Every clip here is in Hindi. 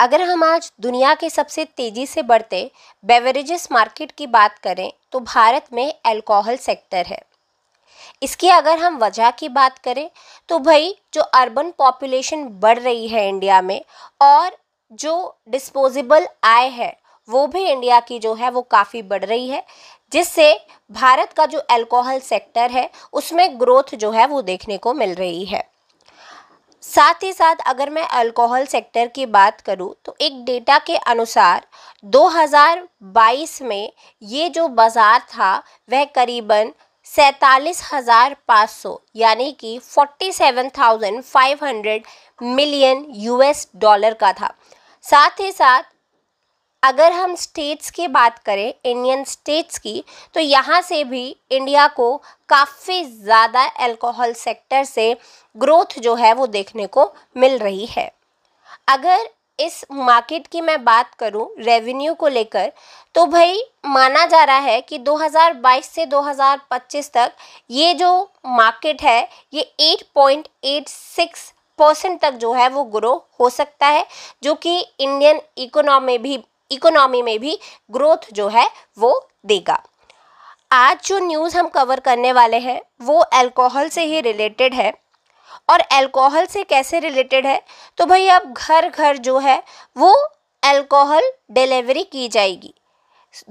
अगर हम आज दुनिया के सबसे तेज़ी से बढ़ते बेवरेजेस मार्केट की बात करें तो भारत में अल्कोहल सेक्टर है इसकी अगर हम वजह की बात करें तो भाई जो अर्बन पॉपुलेशन बढ़ रही है इंडिया में और जो डिस्पोजेबल आय है वो भी इंडिया की जो है वो काफ़ी बढ़ रही है जिससे भारत का जो अल्कोहल सेक्टर है उसमें ग्रोथ जो है वो देखने को मिल रही है साथ ही साथ अगर मैं अल्कोहल सेक्टर की बात करूं तो एक डेटा के अनुसार 2022 में ये जो बाज़ार था वह करीबन सैतालीस हज़ार पाँच सौ यानी कि forty seven thousand five hundred million US dollar का था साथ ही साथ अगर हम स्टेट्स की बात करें इंडियन स्टेट्स की तो यहाँ से भी इंडिया को काफ़ी ज़्यादा अल्कोहल सेक्टर से ग्रोथ जो है वो देखने को मिल रही है अगर इस मार्केट की मैं बात करूं रेवेन्यू को लेकर तो भाई माना जा रहा है कि 2022 से 2025 तक ये जो मार्केट है ये 8.86 परसेंट तक जो है वो ग्रो हो सकता है जो कि इंडियन इकोनॉमी भी इकोनॉमी में भी ग्रोथ जो है वो देगा आज जो न्यूज़ हम कवर करने वाले हैं वो अल्कोहल से ही रिलेटेड है और अल्कोहल से कैसे रिलेटेड है तो भाई अब घर घर जो है वो अल्कोहल डिलीवरी की जाएगी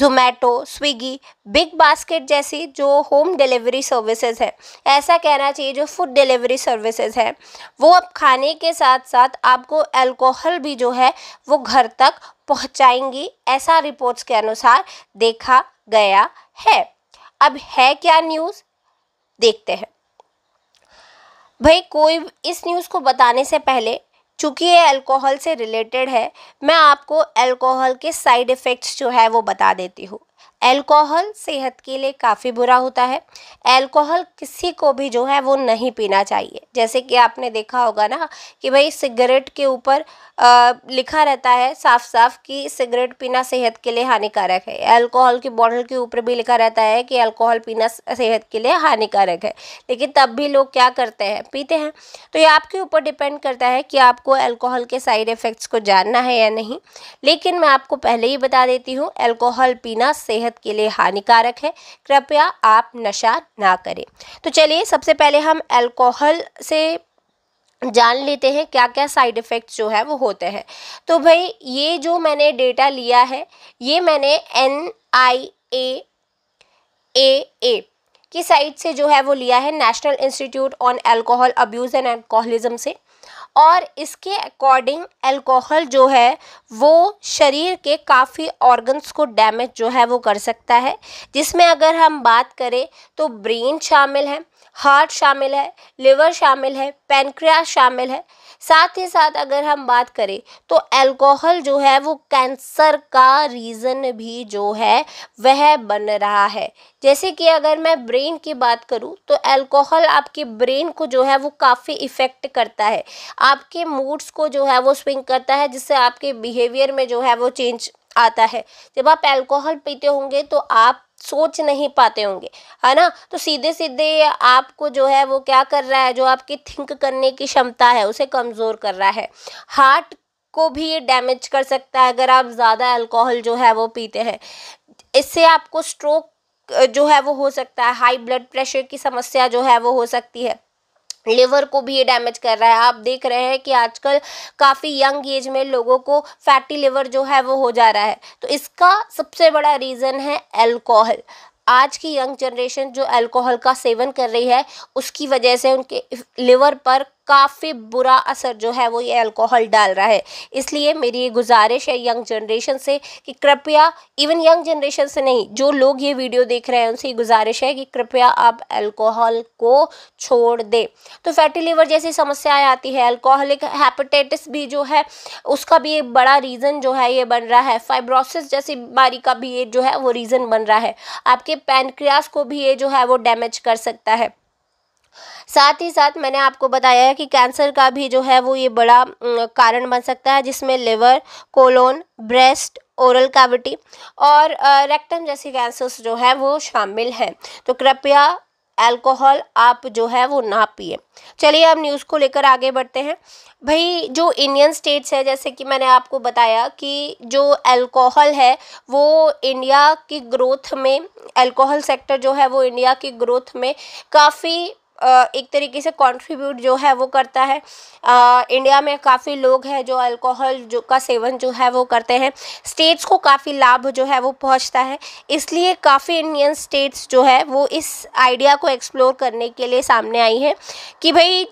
जोमेटो स्विगी बिग बास्केट जैसी जो होम डिलीवरी सर्विसेज है ऐसा कहना चाहिए जो फूड डिलीवरी सर्विसेज है वो अब खाने के साथ साथ आपको अल्कोहल भी जो है वो घर तक पहुंचाएंगी ऐसा रिपोर्ट्स के अनुसार देखा गया है अब है क्या न्यूज़ देखते हैं भाई कोई इस न्यूज़ को बताने से पहले चूँकि ये अल्कोहल से रिलेटेड है मैं आपको अल्कोहल के साइड इफ़ेक्ट्स जो है वो बता देती हूँ अल्कोहल सेहत के लिए काफ़ी बुरा होता है अल्कोहल किसी को भी जो है वो नहीं पीना चाहिए जैसे कि आपने देखा होगा ना कि भाई सिगरेट के ऊपर लिखा रहता है साफ साफ कि सिगरेट पीना सेहत के लिए हानिकारक है अल्कोहल की बॉटल के ऊपर भी लिखा रहता है कि अल्कोहल पीना सेहत के लिए हानिकारक है लेकिन तब भी लोग क्या करते हैं पीते हैं तो ये आपके ऊपर डिपेंड करता है कि आपको अल्कोहल के साइड इफ़ेक्ट्स को जानना है या नहीं लेकिन मैं आपको पहले ही बता देती हूँ अल्कोहल पीना सेहत के लिए हानिकारक है कृपया आप नशा ना करें तो चलिए सबसे पहले हम अल्कोहल से जान लेते हैं क्या क्या साइड इफ़ेक्ट्स जो है वो होते हैं तो भाई ये जो मैंने डेटा लिया है ये मैंने एन आई ए ए ए की साइट से जो है वो लिया है national institute on alcohol abuse and alcoholism से और इसके अकॉर्डिंग अल्कोहल जो है वो शरीर के काफ़ी ऑर्गन्स को डैमेज जो है वो कर सकता है जिसमें अगर हम बात करें तो ब्रेन शामिल है हार्ट शामिल है लिवर शामिल है पेनक्रियास शामिल है साथ ही साथ अगर हम बात करें तो अल्कोहल जो है वो कैंसर का रीज़न भी जो है वह बन रहा है जैसे कि अगर मैं ब्रेन की बात करूँ तो अल्कोहल आपके ब्रेन को जो है वो काफ़ी इफ़ेक्ट करता है आपके मूड्स को जो है वो स्विंग करता है जिससे आपके बिहेवियर में जो है वो चेंज आता है जब आप अल्कोहल पीते होंगे तो आप सोच नहीं पाते होंगे है ना तो सीधे सीधे आपको जो है वो क्या कर रहा है जो आपकी थिंक करने की क्षमता है उसे कमज़ोर कर रहा है हार्ट को भी ये डैमेज कर सकता है अगर आप ज़्यादा अल्कोहल जो है वो पीते हैं इससे आपको स्ट्रोक जो है वो हो सकता है हाई ब्लड प्रेशर की समस्या जो है वो हो सकती है लिवर को भी ये डैमेज कर रहा है आप देख रहे हैं कि आजकल काफ़ी यंग एज में लोगों को फैटी लिवर जो है वो हो जा रहा है तो इसका सबसे बड़ा रीज़न है एल्कोहल आज की यंग जनरेशन जो अल्कोहल का सेवन कर रही है उसकी वजह से उनके लिवर पर काफ़ी बुरा असर जो है वो ये अल्कोहल डाल रहा है इसलिए मेरी ये गुजारिश है यंग जनरेशन से कि कृपया इवन यंग जनरेशन से नहीं जो लोग ये वीडियो देख रहे हैं उनसे ये गुजारिश है कि कृपया आप अल्कोहल को छोड़ दें तो फैटी लीवर जैसी समस्याएं आती है अल्कोहलिक हेपेटाइटिस भी जो है उसका भी एक बड़ा रीज़न जो है ये बन रहा है फाइब्रोसिस जैसी बीमारी का भी ये जो है वो रीज़न बन रहा है आपके पैनक्रियास को भी ये जो है वो डैमेज कर सकता है साथ ही साथ मैंने आपको बताया है कि कैंसर का भी जो है वो ये बड़ा कारण बन सकता है जिसमें liver colon breast oral cavity और रेक्टम जैसे कैंसर्स जो है वो शामिल हैं तो कृपया अल्कोहल आप जो है वो ना पिए चलिए अब न्यूज़ को लेकर आगे बढ़ते हैं भाई जो इंडियन स्टेट्स है जैसे कि मैंने आपको बताया कि जो अल्कोहल है वो इंडिया की ग्रोथ में अल्कोहल सेक्टर जो है वो इंडिया की ग्रोथ में काफ़ी एक तरीके से कंट्रीब्यूट जो है वो करता है आ, इंडिया में काफ़ी लोग हैं जो अल्कोहल जो का सेवन जो है वो करते हैं स्टेट्स को काफ़ी लाभ जो है वो पहुंचता है इसलिए काफ़ी इंडियन स्टेट्स जो है वो इस आइडिया को एक्सप्लोर करने के लिए सामने आई हैं कि भाई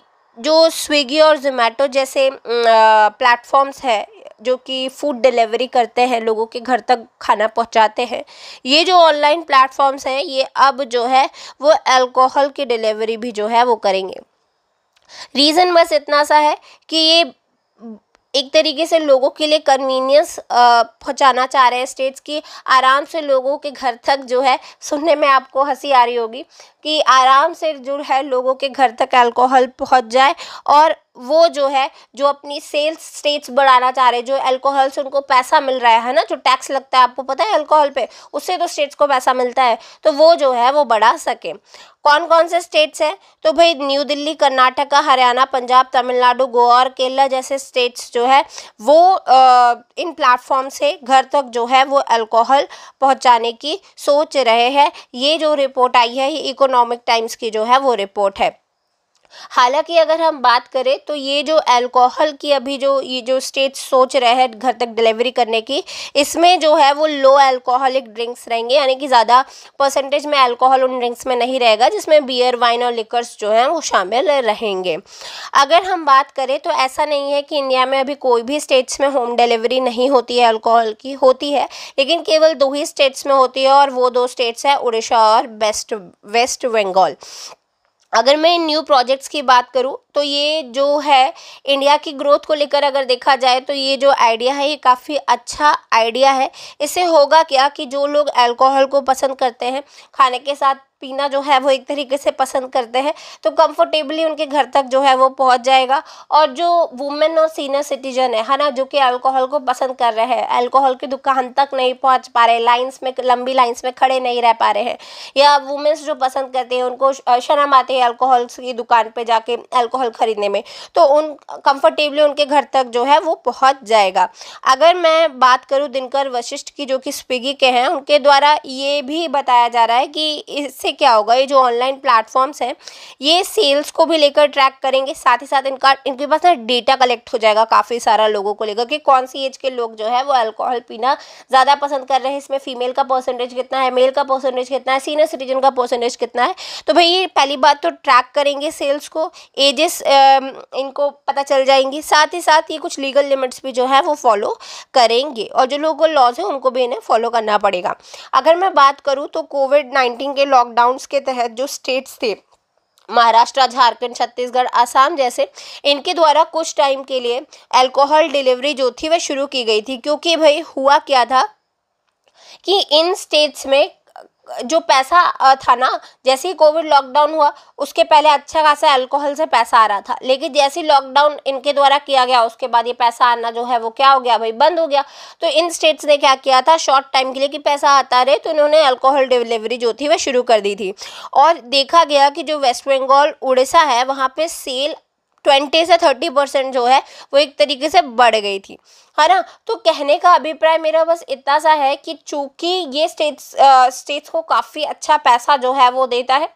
जो स्विगी और जोमेटो जैसे प्लेटफॉर्म्स है जो कि फूड डिलीवरी करते हैं लोगों के घर तक खाना पहुंचाते हैं ये जो ऑनलाइन प्लेटफॉर्म्स हैं ये अब जो है वो अल्कोहल की डिलीवरी भी जो है वो करेंगे रीज़न बस इतना सा है कि ये एक तरीके से लोगों के लिए कन्वीनियंस पहुंचाना चाह रहे हैं स्टेट्स की आराम से लोगों के घर तक जो है सुनने में आपको हंसी आ रही होगी कि आराम से जो है लोगों के घर तक अल्कोहल पहुंच जाए और वो जो है जो अपनी सेल्स स्टेट्स बढ़ाना चाह रहे जो अल्कोहल से उनको पैसा मिल रहा है ना जो टैक्स लगता है आपको पता है अल्कोहल पे उससे तो स्टेट्स को पैसा मिलता है तो वो जो है वो बढ़ा सके कौन कौन से स्टेट्स हैं तो भाई न्यू दिल्ली कर्नाटका हरियाणा पंजाब तमिलनाडु गोवा और केरला जैसे स्टेट्स जो है वो आ, इन प्लेटफॉर्म से घर तक जो है वो अल्कोहल पहुँचाने की सोच रहे हैं ये जो रिपोर्ट आई है ये इकोनॉमिक इकोनॉमिक टाइम्स की जो है वो रिपोर्ट है हालांकि अगर हम बात करें तो ये जो अल्कोहल की अभी जो ये जो स्टेट सोच रहे हैं घर तक डिलीवरी करने की इसमें जो है वो लो अल्कोहलिक ड्रिंक्स रहेंगे यानी कि ज़्यादा परसेंटेज में अल्कोहल उन ड्रिंक्स में नहीं रहेगा जिसमें बियर वाइन और लिकर्स जो हैं वो शामिल रहेंगे अगर हम बात करें तो ऐसा नहीं है कि इंडिया में अभी कोई भी स्टेट्स में होम डिलीवरी नहीं होती है अल्कोहल की होती है लेकिन केवल दो ही स्टेट्स में होती है और वो दो स्टेट्स हैं उड़ीसा और वेस्ट वेस्ट बंगाल अगर मैं न्यू प्रोजेक्ट्स की बात करूँ तो ये जो है इंडिया की ग्रोथ को लेकर अगर देखा जाए तो ये जो आइडिया है ये काफ़ी अच्छा आइडिया है इससे होगा क्या कि जो लोग अल्कोहल को पसंद करते हैं खाने के साथ पीना जो है वो एक तरीके से पसंद करते हैं तो कंफर्टेबली उनके घर तक जो है वो पहुंच जाएगा और जो वुमेन और सीनियर सिटीजन है है ना जो कि अल्कोहल को पसंद कर रहे हैं अल्कोहल की दुकान तक नहीं पहुंच पा रहे लाइंस में लंबी लाइंस में खड़े नहीं रह पा रहे हैं या वुमेन्स जो पसंद करते हैं उनको शर्म आते हैं अल्कोहल की दुकान पर जाके अल्कोहल ख़रीदने में तो उन कंफर्टेबली उनके घर तक जो है वो पहुँच जाएगा अगर मैं बात करूँ दिनकर वशिष्ठ की जो कि स्विगी के हैं उनके द्वारा ये भी बताया जा रहा है कि इससे क्या होगा ये जो ऑनलाइन प्लेटफॉर्म्स हैं ये सेल्स को भी लेकर ट्रैक करेंगे साथ ही साथ इनका इनके पास ना डेटा कलेक्ट हो जाएगा काफ़ी सारा लोगों को लेकर कि कौन सी एज के लोग जो है वो अल्कोहल पीना ज़्यादा पसंद कर रहे हैं इसमें फीमेल का परसेंटेज कितना है मेल का परसेंटेज कितना है सीनियर सिटीजन का परसेंटेज कितना है तो भाई ये पहली बात तो ट्रैक करेंगे सेल्स को एजेस इनको पता चल जाएंगे साथ ही साथ ये कुछ लीगल लिमिट्स भी जो है वो फॉलो करेंगे और जो लोगों को लॉज है उनको भी इन्हें फॉलो करना पड़ेगा अगर मैं बात करूँ तो कोविड नाइन्टीन के लॉकडाउन लॉकडाउंस के तहत जो स्टेट्स थे महाराष्ट्र झारखंड छत्तीसगढ़ आसाम जैसे इनके द्वारा कुछ टाइम के लिए अल्कोहल डिलीवरी जो थी वह शुरू की गई थी क्योंकि भाई हुआ क्या था कि इन स्टेट्स में जो पैसा था ना जैसे ही कोविड लॉकडाउन हुआ उसके पहले अच्छा खासा अल्कोहल से पैसा आ रहा था लेकिन जैसे ही लॉकडाउन इनके द्वारा किया गया उसके बाद ये पैसा आना जो है वो क्या हो गया भाई बंद हो गया तो इन स्टेट्स ने क्या किया था शॉर्ट टाइम के लिए कि पैसा आता रहे तो इन्होंने अल्कोहल डिलीवरी जो थी वह शुरू कर दी थी और देखा गया कि जो वेस्ट बंगाल उड़ीसा है वहाँ पर सेल ट्वेंटी से थर्टी परसेंट जो है वो एक तरीके से बढ़ गई थी है ना तो कहने का अभिप्राय मेरा बस इतना सा है कि चूंकि ये स्टेट्स स्टेट्स को काफ़ी अच्छा पैसा जो है वो देता है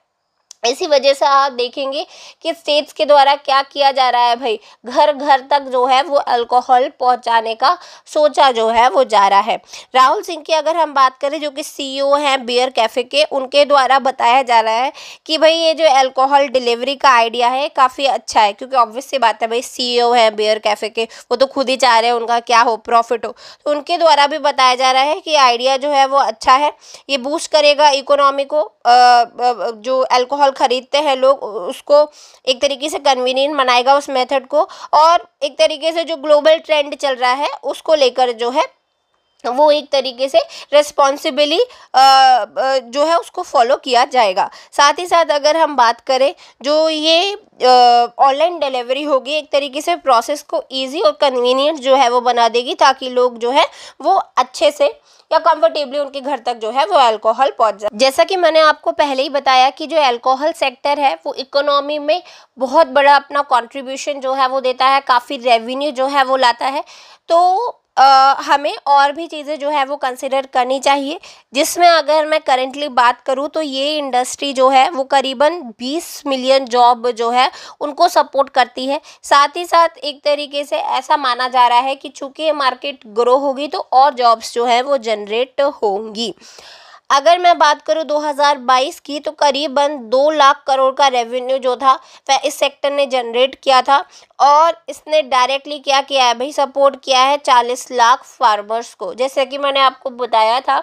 इसी वजह से आप देखेंगे कि स्टेट्स के द्वारा क्या किया जा रहा है भाई घर घर तक जो है वो अल्कोहल पहुंचाने का सोचा जो है वो जा रहा है राहुल सिंह की अगर हम बात करें जो कि सीईओ e हैं बियर कैफ़े के उनके द्वारा बताया जा रहा है कि भाई ये जो अल्कोहल डिलीवरी का आइडिया है काफ़ी अच्छा है क्योंकि ऑब्वियस सी बात है भाई सी e हैं बियर कैफ़े के वो तो खुद ही चाह रहे हैं उनका क्या हो प्रॉफिट हो तो उनके द्वारा भी बताया जा रहा है कि आइडिया जो है वो अच्छा है ये बूस्ट करेगा इकोनॉमी को जो अल्कोहल फल ख़रीदते हैं लोग उसको एक तरीके से कन्वीनियंट बनाएगा उस मेथड को और एक तरीके से जो ग्लोबल ट्रेंड चल रहा है उसको लेकर जो है तो वो एक तरीके से रिस्पॉन्सिबली जो है उसको फॉलो किया जाएगा साथ ही साथ अगर हम बात करें जो ये ऑनलाइन डिलीवरी होगी एक तरीके से प्रोसेस को इजी और कन्वीनियंट जो है वो बना देगी ताकि लोग जो है वो अच्छे से या कंफर्टेबली उनके घर तक जो है वो अल्कोहल पहुंच जाए जैसा कि मैंने आपको पहले ही बताया कि जो अल्कोहल सेक्टर है वो इकोनॉमी में बहुत बड़ा अपना कंट्रीब्यूशन जो है वो देता है काफ़ी रेवेन्यू जो है वो लाता है तो हमें और भी चीज़ें जो है वो कंसिडर करनी चाहिए जिसमें अगर मैं करेंटली बात करूँ तो ये इंडस्ट्री जो है वो करीबन 20 मिलियन जॉब जो है उनको सपोर्ट करती है साथ ही साथ एक तरीके से ऐसा माना जा रहा है कि चूँकि मार्केट ग्रो होगी तो और जॉब्स जो है वो जनरेट होंगी अगर मैं बात करूं 2022 की तो करीबन दो लाख करोड़ का रेवेन्यू जो था वह इस सेक्टर ने जनरेट किया था और इसने डायरेक्टली क्या किया है भाई सपोर्ट किया है चालीस लाख फार्मर्स को जैसे कि मैंने आपको बताया था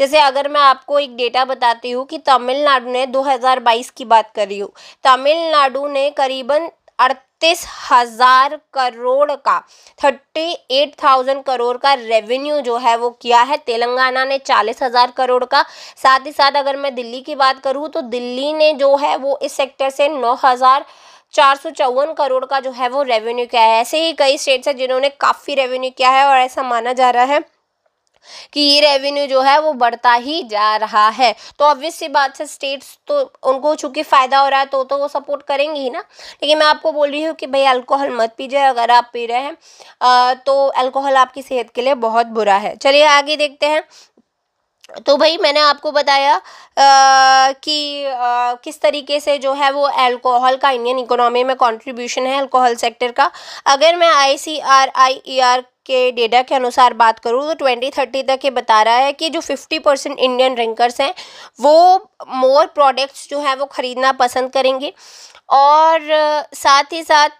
जैसे अगर मैं आपको एक डेटा बताती हूँ कि तमिलनाडु ने 2022 की बात करी हूँ तमिलनाडु ने करीबन अड़ बत्तीस हज़ार करोड़ का थर्टी एट थाउजेंड करोड़ का रेवेन्यू जो है वो किया है तेलंगाना ने चालीस हज़ार करोड़ का साथ ही साथ अगर मैं दिल्ली की बात करूँ तो दिल्ली ने जो है वो इस सेक्टर से नौ हज़ार चार सौ चौवन करोड़ का जो है वो रेवेन्यू किया है ऐसे ही कई स्टेट्स हैं जिन्होंने काफ़ी रेवेन्यू किया है और ऐसा माना जा रहा है कि ये रेवेन्यू जो है वो बढ़ता ही जा रहा है तो ऑब्वियस सी बात है स्टेट्स तो उनको चूंकि फ़ायदा हो रहा है तो तो वो सपोर्ट करेंगे ही ना लेकिन मैं आपको बोल रही हूँ कि भाई अल्कोहल मत पीजिए अगर आप पी रहे हैं आ, तो अल्कोहल आपकी सेहत के लिए बहुत बुरा है चलिए आगे देखते हैं तो भाई मैंने आपको बताया आ, कि आ, किस तरीके से जो है वो अल्कोहल का इंडियन इकोनॉमी में कंट्रीब्यूशन है अल्कोहल सेक्टर का अगर मैं I C R I E R के डेटा के अनुसार बात करूँ तो 2030 तक ये बता रहा है कि जो 50 परसेंट इंडियन ड्रिंकर्स हैं वो मोर प्रोडक्ट्स जो हैं वो ख़रीदना पसंद करेंगे और साथ ही साथ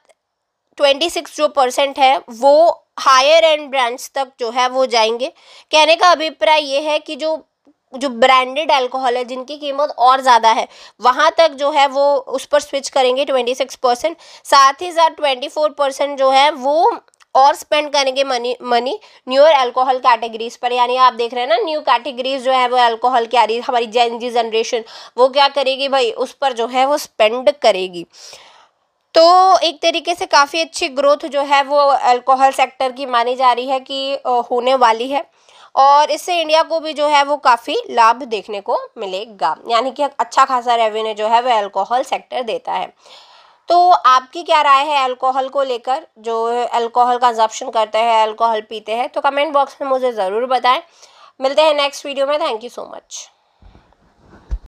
26 जो परसेंट है वो हायर एंड ब्रांड्स तक जो है वो जाएंगे कहने का अभिप्राय ये है कि जो जो ब्रांडेड अल्कोहल है जिनकी कीमत और ज़्यादा है वहाँ तक जो है वो उस पर स्विच करेंगे ट्वेंटी सिक्स परसेंट साथ ही साथ ट्वेंटी फोर परसेंट जो है वो और स्पेंड करेंगे money money newer alcohol categories पर यानी आप देख रहे हैं ना न्यू कैटेगरीज जो है वो एल्कोहल की आ रही है हमारी जेन जी जनरेशन वो क्या करेगी भाई उस पर जो है वो स्पेंड करेगी तो एक तरीके से काफ़ी अच्छी ग्रोथ जो है वो अल्कोहल सेक्टर की मानी जा रही है कि होने वाली है और इससे इंडिया को भी जो है वो काफ़ी लाभ देखने को मिलेगा यानी कि अच्छा खासा रेवेन्यू जो है वह अल्कोहल सेक्टर देता है तो आपकी क्या राय है अल्कोहल को लेकर जो अल्कोहल कंजप्शन करते हैं अल्कोहल पीते हैं तो कमेंट बॉक्स में मुझे ज़रूर बताएं मिलते हैं नेक्स्ट वीडियो में थैंक यू सो मच